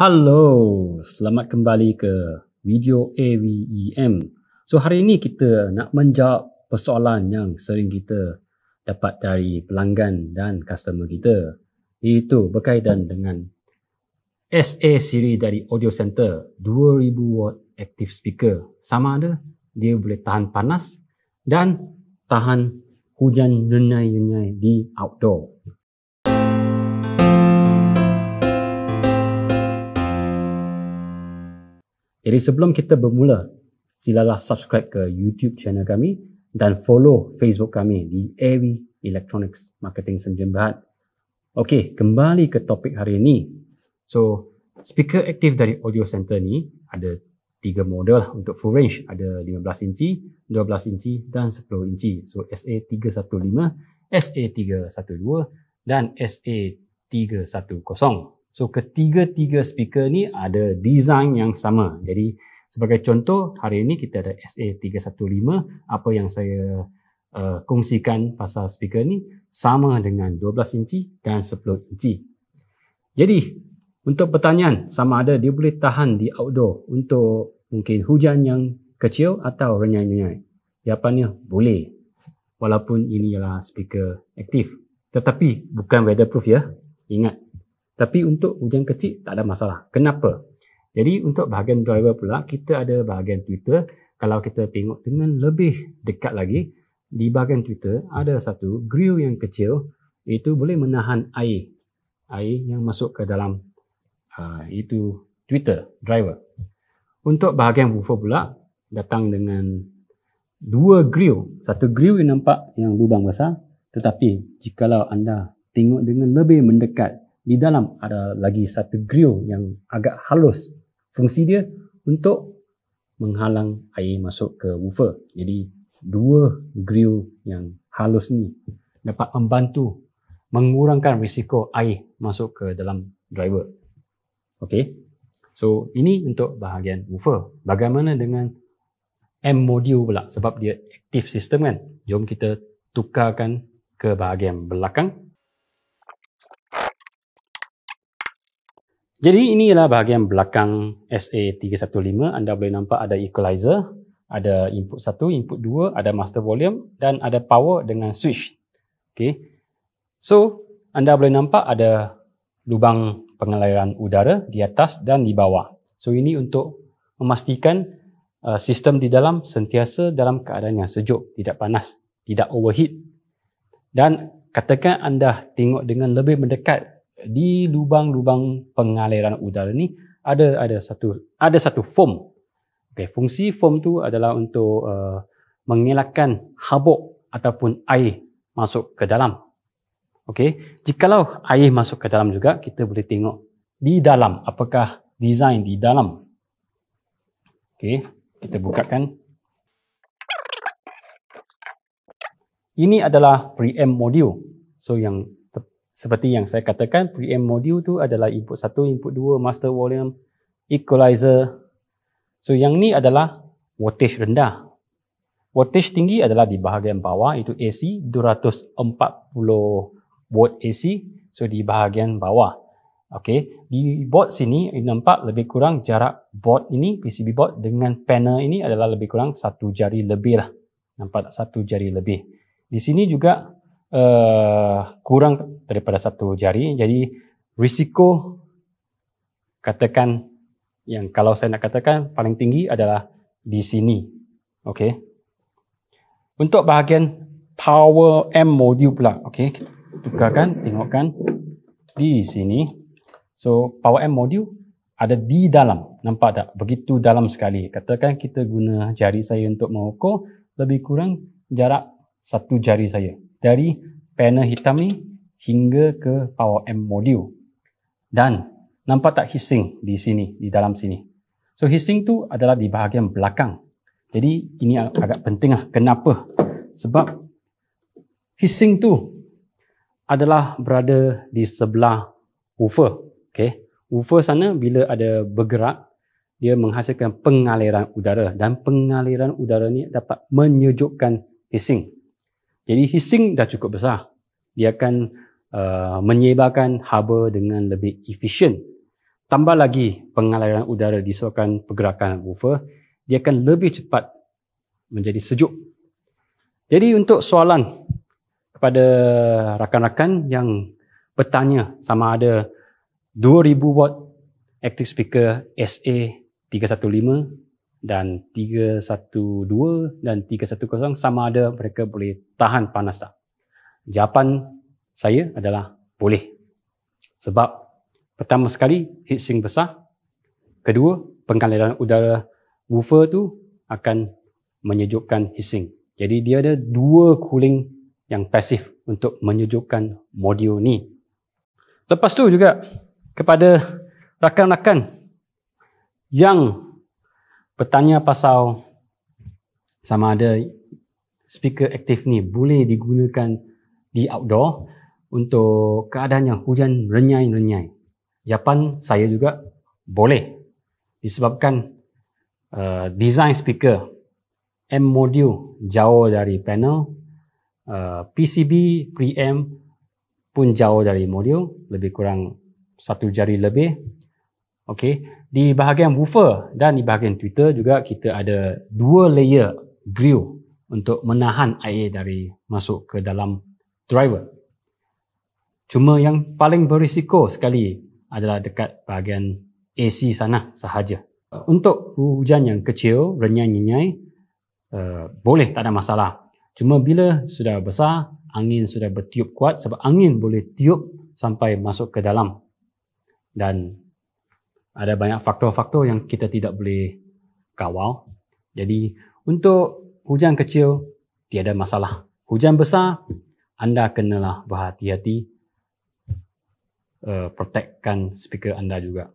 Hello, selamat kembali ke video AVEM. So hari ini kita nak menjawab persoalan yang sering kita dapat dari pelanggan dan customer kita iaitu berkaitan dengan SA siri dari Audio Center 2000 watt active speaker sama ada dia boleh tahan panas dan tahan hujan nenai-nenai di outdoor. Jadi sebelum kita bermula, silalah subscribe ke YouTube channel kami dan follow Facebook kami di Avi Electronics Marketing Senjen Berhad. Okey, kembali ke topik hari ini. So, speaker aktif dari Audio Center ni ada tiga model lah untuk full range. Ada 15 inci, 12 inci dan 10 inci. So, SA315, SA312 dan SA310. So ketiga-tiga speaker ni ada design yang sama. Jadi sebagai contoh hari ini kita ada SA315 apa yang saya uh, kongsikan pasal speaker ni sama dengan 12 inci dan 10 inci. Jadi untuk pertanyaan sama ada dia boleh tahan di outdoor untuk mungkin hujan yang kecil atau renyai-renyai. Jawapannya boleh. Walaupun ini ialah speaker aktif. Tetapi bukan weatherproof ya. Ingat tapi untuk hujan kecil tak ada masalah. Kenapa? Jadi untuk bahagian driver pula kita ada bahagian tweeter. Kalau kita tengok dengan lebih dekat lagi di bahagian tweeter ada satu grill yang kecil itu boleh menahan air air yang masuk ke dalam uh, itu tweeter driver. Untuk bahagian woofer pula datang dengan dua grill. Satu grill yang nampak yang lubang besar tetapi jikalau anda tengok dengan lebih mendekat di dalam ada lagi satu grill yang agak halus fungsi dia untuk menghalang air masuk ke woofer jadi dua grill yang halus ni dapat membantu mengurangkan risiko air masuk ke dalam driver okey so ini untuk bahagian woofer bagaimana dengan M module pula sebab dia active system kan jom kita tukarkan ke bahagian belakang Jadi inilah bahagian belakang SA315. Anda boleh nampak ada equalizer, ada input 1, input 2, ada master volume dan ada power dengan switch. Okay. So, anda boleh nampak ada lubang pengaliran udara di atas dan di bawah. So, ini untuk memastikan uh, sistem di dalam sentiasa dalam keadaan yang sejuk, tidak panas, tidak overheat. Dan katakan anda tengok dengan lebih mendekat di lubang-lubang pengaliran udara ni ada ada satu ada satu foam. Okay, fungsi foam tu adalah untuk uh, mengelakkan habuk ataupun air masuk ke dalam. Okey, jikalau air masuk ke dalam juga kita boleh tengok di dalam apakah design di dalam. Okey, kita bukakan. Ini adalah preamp module. So yang seperti yang saya katakan, preamp module tu adalah input 1, input 2, master volume, equalizer. So yang ni adalah voltage rendah. Voltage tinggi adalah di bahagian bawah itu AC 240 volt AC. So di bahagian bawah. Okay, di board sini nampak lebih kurang jarak board ini PCB board dengan panel ini adalah lebih kurang satu jari lebih lah. Nampak tak satu jari lebih. Di sini juga Eh, kurang daripada satu jari. Jadi risiko katakan yang kalau saya nak katakan paling tinggi adalah di sini. Okey. Untuk bahagian power M module pula. Okey, kita tukarkan, tengokkan di sini. So, power M module ada di dalam. Nampak tak? Begitu dalam sekali. Katakan kita guna jari saya untuk mengukur lebih kurang jarak satu jari saya dari panel hitam ni hingga ke power amp module. Dan nampak tak hissing di sini, di dalam sini. So hissing tu adalah di bahagian belakang. Jadi ini agak penting lah. Kenapa? Sebab hissing tu adalah berada di sebelah woofer. Okay. Woofer sana bila ada bergerak, dia menghasilkan pengaliran udara dan pengaliran udara ni dapat menyejukkan hissing. Jadi hissing dah cukup besar. Dia akan uh, menyebarkan haba dengan lebih efisien. Tambah lagi pengaliran udara disebabkan pergerakan woofer, dia akan lebih cepat menjadi sejuk. Jadi untuk soalan kepada rakan-rakan yang bertanya sama ada 2000 watt active speaker SA315 dan 312 dan 310 sama ada mereka boleh tahan panas tak? Jawapan saya adalah boleh. Sebab pertama sekali heat sink besar, kedua pengaliran udara woofer tu akan menyejukkan heat sink. Jadi dia ada dua cooling yang pasif untuk menyejukkan modul ni. Lepas tu juga kepada rakan-rakan yang bertanya pasal sama ada speaker aktif ni boleh digunakan di outdoor untuk keadaan yang hujan renyai-renyai. Japan saya juga boleh disebabkan uh, design speaker M module jauh dari panel uh, eh, PCB M pun jauh dari modul lebih kurang satu jari lebih. Okey, di bahagian woofer dan di bahagian tweeter juga kita ada dua layer grill untuk menahan air dari masuk ke dalam driver. Cuma yang paling berisiko sekali adalah dekat bahagian AC sana sahaja. Untuk hujan yang kecil, renyai renyai uh, boleh tak ada masalah. Cuma bila sudah besar, angin sudah bertiup kuat sebab angin boleh tiup sampai masuk ke dalam dan ada banyak faktor-faktor yang kita tidak boleh kawal. Jadi untuk hujan kecil tiada masalah. Hujan besar anda kenalah berhati-hati uh, protectkan speaker anda juga.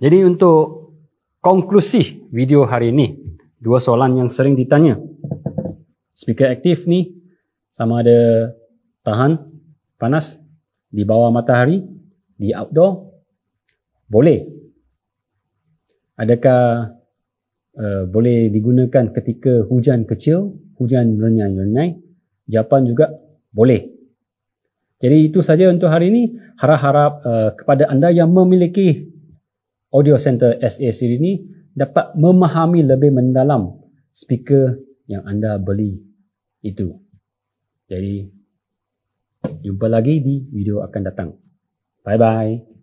Jadi untuk konklusi video hari ini, dua soalan yang sering ditanya. Speaker aktif ni sama ada tahan panas di bawah matahari, di outdoor boleh adakah uh, boleh digunakan ketika hujan kecil hujan renyai-renyai jawapan juga boleh jadi itu saja untuk hari ini harap-harap uh, kepada anda yang memiliki audio center SAC ini dapat memahami lebih mendalam speaker yang anda beli itu jadi jumpa lagi di video akan datang bye bye